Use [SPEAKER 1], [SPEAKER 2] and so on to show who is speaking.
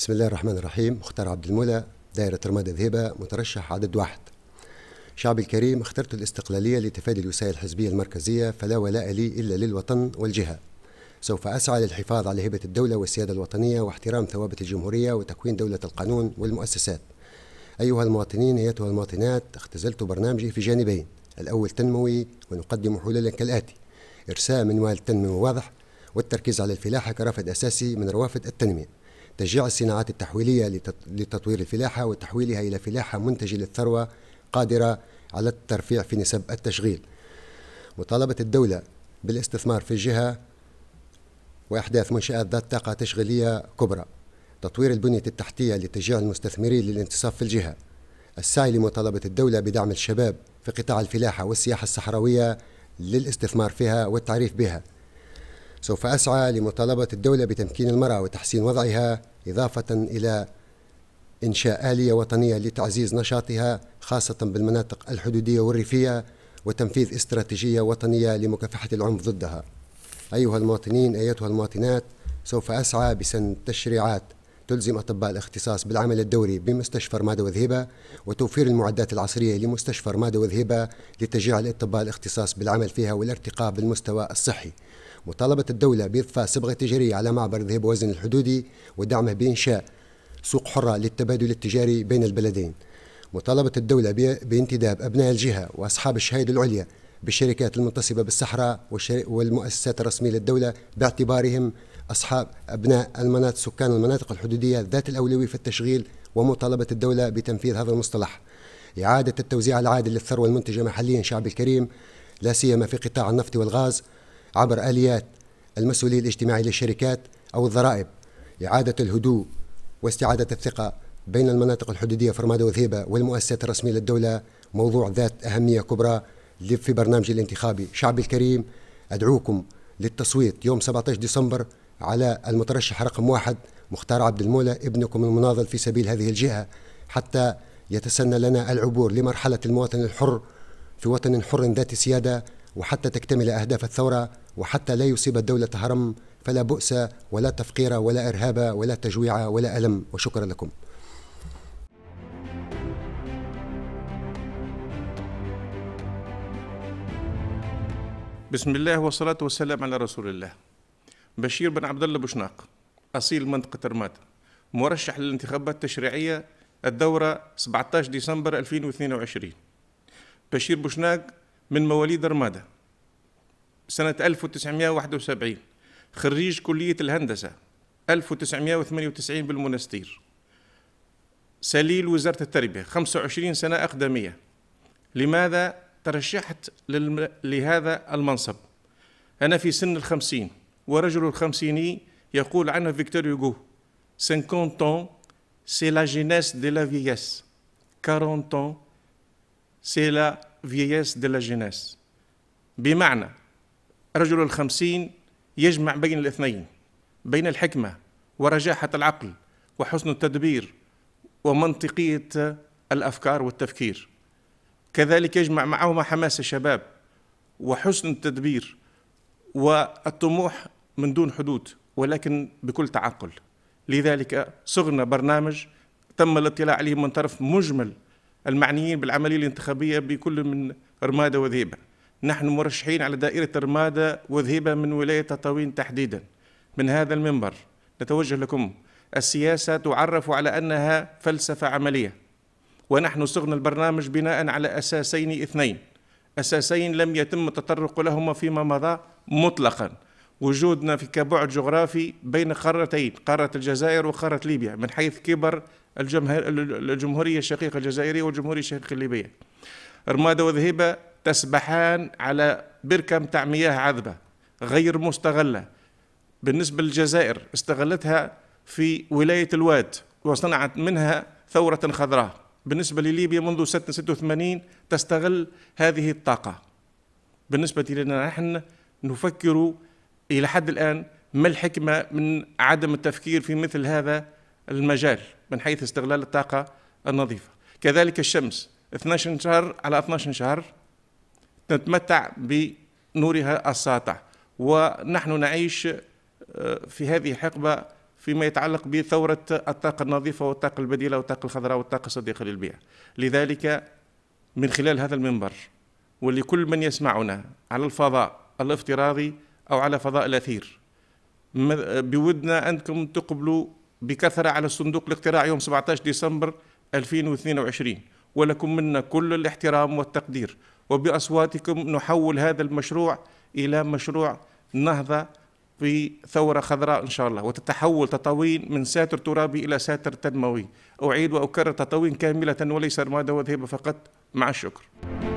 [SPEAKER 1] بسم الله الرحمن الرحيم مختار عبد المولى دائرة رمادة ذهبة مترشح عدد واحد شعبي الكريم اخترت الاستقلالية لتفادي الوسائل الحزبية المركزية فلا ولاء لي إلا للوطن والجهة سوف أسعى للحفاظ على هيبة الدولة والسيادة الوطنية واحترام ثوابت الجمهورية وتكوين دولة القانون والمؤسسات أيها المواطنين أيتها المواطنات اختزلت برنامجي في جانبين الأول تنموي ونقدم حلولا كالآتي إرساء منوال تنموي واضح والتركيز على الفلاحة كرافد أساسي من روافد التنمية تشجيع الصناعات التحويلية لتطوير الفلاحة وتحويلها إلى فلاحة منتجة للثروة قادرة على الترفيع في نسب التشغيل مطالبة الدولة بالاستثمار في الجهة وإحداث منشآت ذات طاقة تشغيلية كبرى تطوير البنية التحتية لتشجيع المستثمرين للانتصاف في الجهة السعي لمطالبة الدولة بدعم الشباب في قطاع الفلاحة والسياحة الصحراوية للاستثمار فيها والتعريف بها سوف أسعى لمطالبة الدولة بتمكين المرأة وتحسين وضعها إضافة إلى إنشاء آلية وطنية لتعزيز نشاطها خاصة بالمناطق الحدودية والريفية وتنفيذ استراتيجية وطنية لمكافحة العنف ضدها أيها المواطنين أيتها المواطنات سوف أسعى بسن تشريعات تلزم أطباء الاختصاص بالعمل الدوري بمستشفى رمادة وذهبة وتوفير المعدات العصرية لمستشفى رمادة وذهبة لتجعل أطباء الاختصاص بالعمل فيها والارتقاء بالمستوى الصحي مطالبه الدولة بإضفاء صبغة تجارية على معبر ذهب وزن الحدودي ودعمه بإنشاء سوق حرة للتبادل التجاري بين البلدين مطالبة الدولة بانتداب أبناء الجهة وأصحاب الشهادة العليا بالشركات المنتصبة بالصحراء والمؤسسات الرسمية للدولة باعتبارهم أصحاب أبناء المناطق سكان المناطق الحدودية ذات الأولوية في التشغيل ومطالبة الدولة بتنفيذ هذا المصطلح إعادة التوزيع العادل للثروة المنتجة محليا شعب الكريم لا سيما في قطاع النفط والغاز عبر آليات المسؤولية الاجتماعية للشركات أو الضرائب إعادة الهدوء واستعادة الثقة بين المناطق الحدودية فرمادة وذهبة والمؤسسات الرسمية للدولة موضوع ذات أهمية كبرى في برنامجي الانتخابي شعبي الكريم أدعوكم للتصويت يوم 17 ديسمبر على المترشح رقم واحد مختار عبد المولى ابنكم المناضل في سبيل هذه الجهة حتى يتسنى لنا العبور لمرحلة المواطن الحر في وطن حر ذات سيادة وحتى تكتمل أهداف الثورة وحتى لا يصيب الدولة هرم فلا بؤس ولا تفقير ولا إرهاب ولا تجويع ولا ألم وشكرا لكم
[SPEAKER 2] بسم الله والصلاة والسلام على رسول الله بشير بن عبد الله بوشناق أصيل منطقة رماد مرشح للانتخابات التشريعية الدورة 17 ديسمبر 2022 بشير بوشناق من مواليد رمادة سنة 1971 خريج كلية الهندسة 1998 بالمنستير سليل وزارة التربية 25 سنة أقدمية لماذا ترشحت لهذا المنصب أنا في سن الخمسين ورجل الخمسيني يقول عنه فيكتور يوغو 50 ans c'est la jeunesse de la vieillesse 40 ans c'est la vieillesse de la jeunesse بمعنى رجل الخمسين يجمع بين الاثنين بين الحكمة ورجاحة العقل وحسن التدبير ومنطقية الأفكار والتفكير كذلك يجمع معهما حماس الشباب وحسن التدبير والطموح من دون حدود ولكن بكل تعقل لذلك صغنا برنامج تم الاطلاع عليه من طرف مجمل المعنيين بالعملية الانتخابية بكل من رمادة وذيبة نحن مرشحين على دائرة رمادة وذهبة من ولاية تطاوين تحديدا من هذا المنبر نتوجه لكم السياسة تعرف على أنها فلسفة عملية ونحن صغنا البرنامج بناء على أساسين اثنين أساسين لم يتم التطرق لهما فيما مضى مطلقا وجودنا في كبعد جغرافي بين قارتين قارة الجزائر وقارة ليبيا من حيث كبر الجمهورية الشقيقة الجزائرية والجمهورية الشقيقة الليبية رمادة وذهبة تسبحان على بركة متاع مياه عذبة غير مستغلة بالنسبة للجزائر استغلتها في ولاية الواد وصنعت منها ثورة خضراء بالنسبة لليبيا منذ 86 تستغل هذه الطاقة بالنسبة لنا نحن نفكر إلى حد الآن ما الحكمة من عدم التفكير في مثل هذا المجال من حيث استغلال الطاقة النظيفة كذلك الشمس 12 شهر على 12 شهر تتمتع بنورها الساطع ونحن نعيش آه، في هذه الحقبة فيما يتعلق بثورة الطاقة النظيفة والطاقة البديلة والطاقة الخضراء والطاقة الصديقة للبيئة لذلك من خلال هذا المنبر ولكل من يسمعنا على الفضاء الافتراضي أو على فضاء الأثير بودنا أنكم تقبلوا بكثرة على صندوق الاقتراع يوم 17 ديسمبر 2022 ولكم منا كل الاحترام والتقدير وبأصواتكم نحول هذا المشروع إلى مشروع نهضة في ثورة خضراء إن شاء الله وتتحول تطاوين من ساتر ترابي إلى ساتر تنموي أعيد وأكرر تطاوين كاملة وليس رمادة وذهب فقط مع الشكر